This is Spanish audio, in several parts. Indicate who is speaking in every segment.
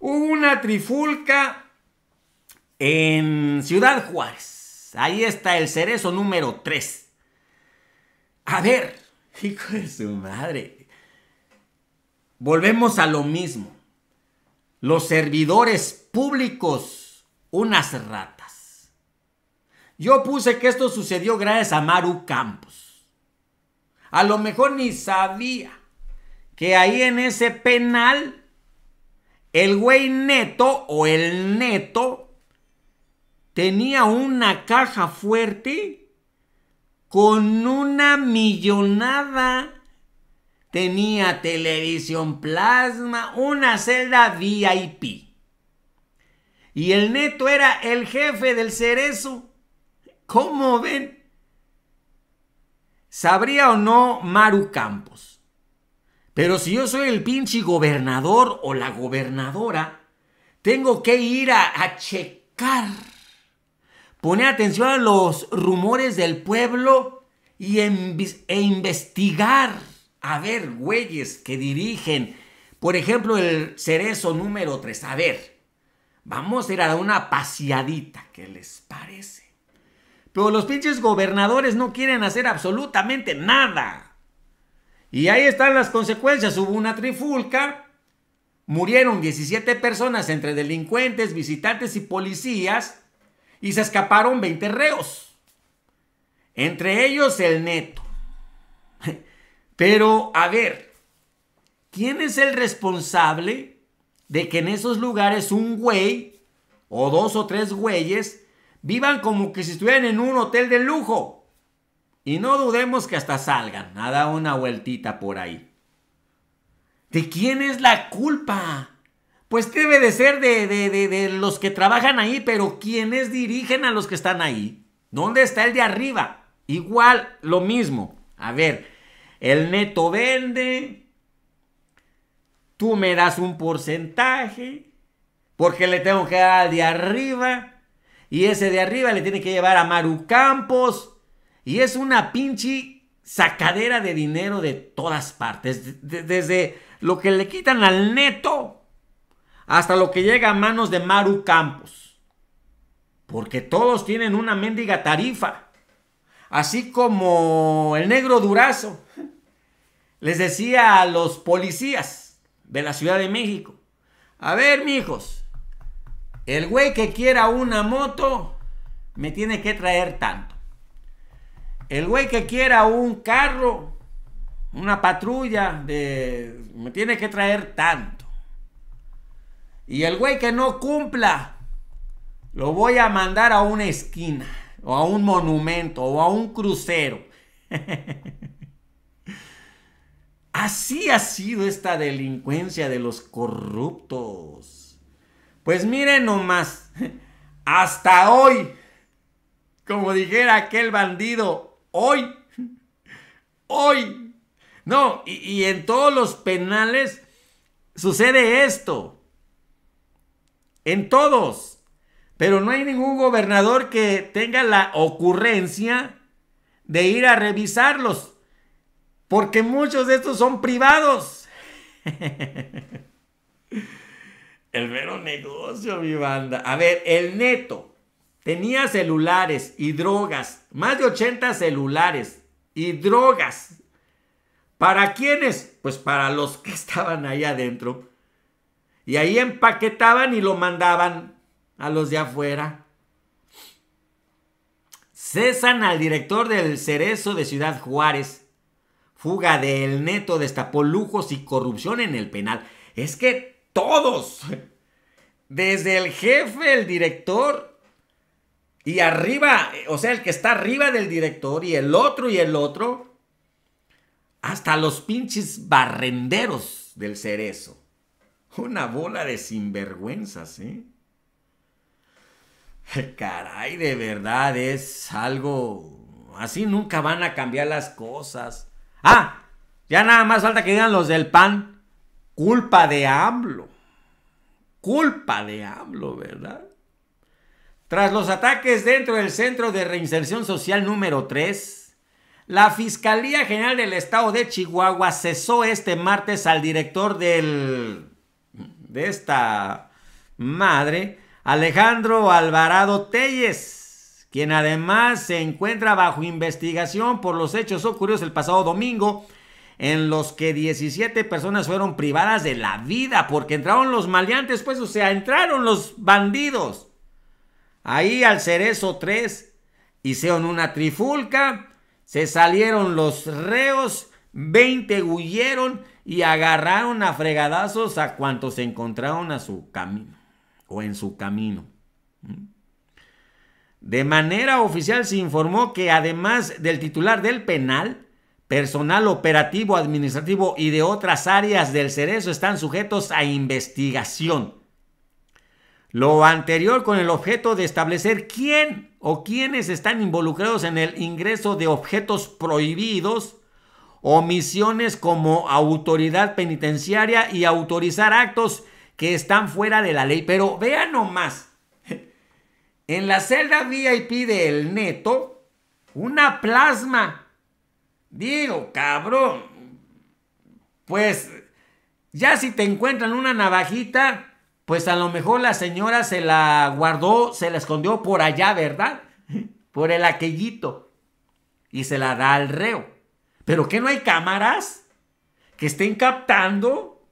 Speaker 1: Hubo una trifulca en Ciudad Juárez. Ahí está el cerezo número 3. A ver, hijo de su madre. Volvemos a lo mismo. Los servidores públicos, unas ratas. Yo puse que esto sucedió gracias a Maru Campos. A lo mejor ni sabía que ahí en ese penal el güey neto o el neto tenía una caja fuerte con una millonada. Tenía televisión plasma, una celda VIP. Y el neto era el jefe del cerezo. ¿Cómo ven? ¿Sabría o no Maru Campos? Pero si yo soy el pinche gobernador o la gobernadora, tengo que ir a, checar, poner atención a los rumores del pueblo y e investigar. A ver, güeyes que dirigen, por ejemplo, el cerezo número 3. A ver, vamos a ir a una paseadita, ¿qué les parece? Pero los pinches gobernadores no quieren hacer absolutamente nada. Y ahí están las consecuencias. Hubo una trifulca, murieron 17 personas entre delincuentes, visitantes y policías, y se escaparon 20 reos. Entre ellos el neto. Pero, a ver, ¿quién es el responsable de que en esos lugares un güey, o dos o tres güeyes, vivan como que si estuvieran en un hotel de lujo? Y no dudemos que hasta salgan a dar una vueltita por ahí. ¿De quién es la culpa? Pues debe de ser de, de, de, los que trabajan ahí, pero ¿quiénes dirigen a los que están ahí? ¿Dónde está el de arriba? Igual, lo mismo. A ver, el neto vende, tú me das un porcentaje, porque le tengo que dar al de arriba, y ese de arriba le tiene que llevar a Maru Campos, y es una pinche sacadera de dinero de todas partes. desde lo que le quitan al neto hasta lo que llega a manos de Maru Campos. Porque todos tienen una mendiga tarifa. Así como el negro durazo les decía a los policías de la Ciudad de México. A ver, mijos, el güey que quiera una moto me tiene que traer tanto. El güey que quiera un carro, una patrulla, me tiene que traer tanto. Y el güey que no cumpla, lo voy a mandar a una esquina, o a un monumento, o a un crucero. Así ha sido esta delincuencia de los corruptos. Pues miren nomás, hasta hoy, como dijera aquel bandido, Hoy. Hoy. No, y, en todos los penales sucede esto. En todos. Pero no hay ningún gobernador que tenga la ocurrencia de ir a revisarlos. Porque muchos de estos son privados. El mero negocio, mi banda. A ver, el neto tenía celulares y drogas, más de 80 celulares y drogas. ¿Para quiénes? Pues para los que estaban ahí adentro. Y ahí empaquetaban y lo mandaban a los de afuera. Cesan al director del Cerezo de Ciudad Juárez. Fuga del neto destapó lujos y corrupción en el penal. Es que todos, desde el jefe, el director, y arriba, o sea, el que está arriba del director y el otro y el otro, hasta los pinches barrenderos del cerezo. Una bola de sinvergüenzas, ¿eh? ¿eh? Caray, de verdad es algo... Así nunca van a cambiar las cosas. Ah, ya nada más falta que digan los del PAN. Culpa de AMLO. Culpa de AMLO, ¿verdad? Tras los ataques dentro del Centro de Reinserción Social número 3, la Fiscalía General del Estado de Chihuahua cesó este martes al director del de esta madre, Alejandro Alvarado Telles, quien además se encuentra bajo investigación por los hechos ocurridos el pasado domingo en los que 17 personas fueron privadas de la vida porque entraron los maleantes, pues o sea, entraron los bandidos ahí al Cerezo 3, hicieron una trifulca, se salieron los reos, 20 huyeron y agarraron a fregadazos a cuantos se encontraron a su camino o en su camino. De manera oficial se informó que además del titular del penal, personal operativo, administrativo y de otras áreas del cerezo están sujetos a investigación. Lo anterior con el objeto de establecer quién o quiénes están involucrados en el ingreso de objetos prohibidos o misiones como autoridad penitenciaria y autorizar actos que están fuera de la ley. Pero vean nomás, en la celda VIP del neto, una plasma. Digo, cabrón, pues ya si te encuentran una navajita, pues a lo mejor la señora se la guardó, se la escondió por allá, ¿verdad? Por el aquellito. Y se la da al reo. ¿Pero qué no hay cámaras que estén captando?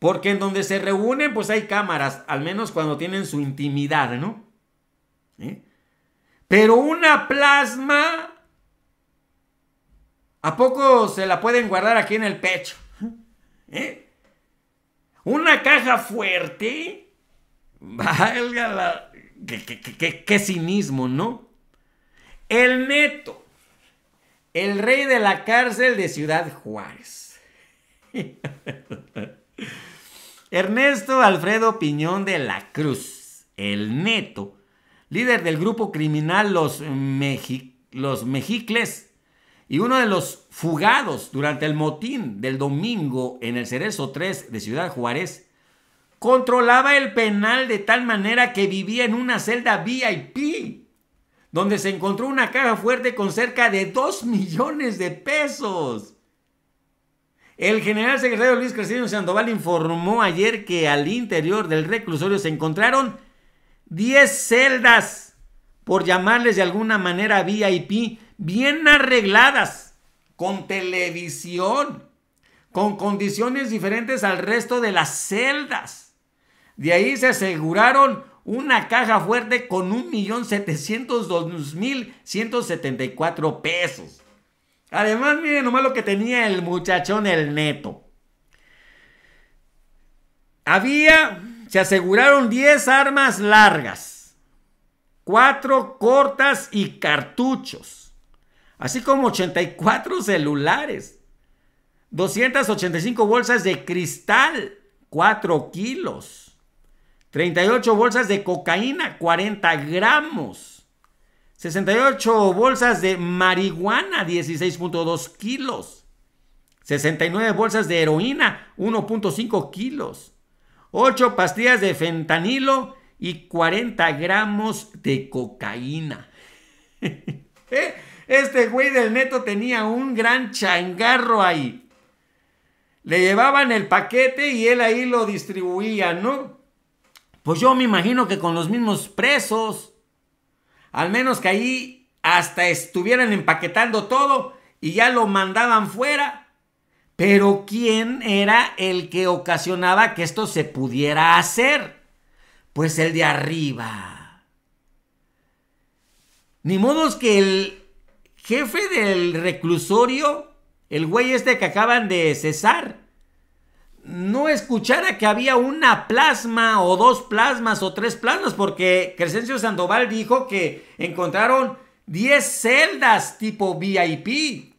Speaker 1: Porque en donde se reúnen, pues hay cámaras, al menos cuando tienen su intimidad, ¿no? Pero una plasma, ¿a poco se la pueden guardar aquí en el pecho? ¿Eh? Una caja fuerte. Valga la. Qué, cinismo, ¿no? El neto. El rey de la cárcel de Ciudad Juárez. Ernesto Alfredo Piñón de la Cruz. El neto. Líder del grupo criminal Los, los Mejicles y uno de los fugados durante el motín del domingo en el Cerezo 3 de Ciudad Juárez, controlaba el penal de tal manera que vivía en una celda VIP, donde se encontró una caja fuerte con cerca de 2 millones de pesos. El general secretario Luis Crescencio Sandoval informó ayer que al interior del reclusorio se encontraron 10 celdas, por llamarles de alguna manera VIP, bien arregladas, con televisión, con condiciones diferentes al resto de las celdas. De ahí se aseguraron una caja fuerte con 1.702.174 pesos. Además, miren nomás lo que tenía el muchachón, el neto. Había, se aseguraron 10 armas largas, 4 cortas y cartuchos así como 84 celulares, 285 bolsas de cristal, 4 kilos, 38 bolsas de cocaína, 40 gramos, 68 bolsas de marihuana, 16.2 kilos, 69 bolsas de heroína, 1.5 kilos, 8 pastillas de fentanilo y 40 gramos de cocaína. ¿Eh? Este güey del neto tenía un gran changarro ahí. Le llevaban el paquete y él ahí lo distribuía, ¿no? Pues yo me imagino que con los mismos presos. Al menos que ahí hasta estuvieran empaquetando todo y ya lo mandaban fuera. Pero ¿quién era el que ocasionaba que esto se pudiera hacer? Pues el de arriba. Ni modo que el jefe del reclusorio, el güey este que acaban de cesar, no escuchara que había una plasma o dos plasmas o tres plasmas, porque Crescencio Sandoval dijo que encontraron 10 celdas tipo VIP.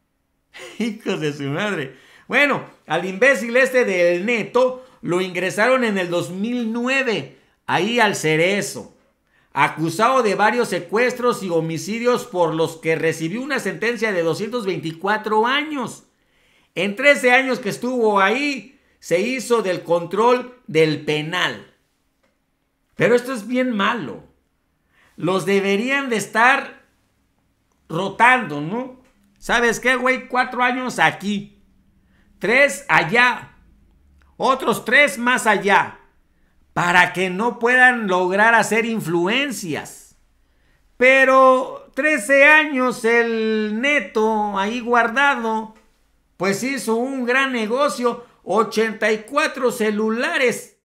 Speaker 1: Hijos de su madre. Bueno, al imbécil este del neto lo ingresaron en el 2009, ahí al cerezo acusado de varios secuestros y homicidios por los que recibió una sentencia de 224 años. En 13 años que estuvo ahí, se hizo del control del penal. Pero esto es bien malo. Los deberían de estar rotando, ¿no? ¿Sabes qué, güey? Cuatro años aquí. Tres allá. Otros tres más allá para que no puedan lograr hacer influencias. Pero 13 años el neto ahí guardado, pues hizo un gran negocio, 84 celulares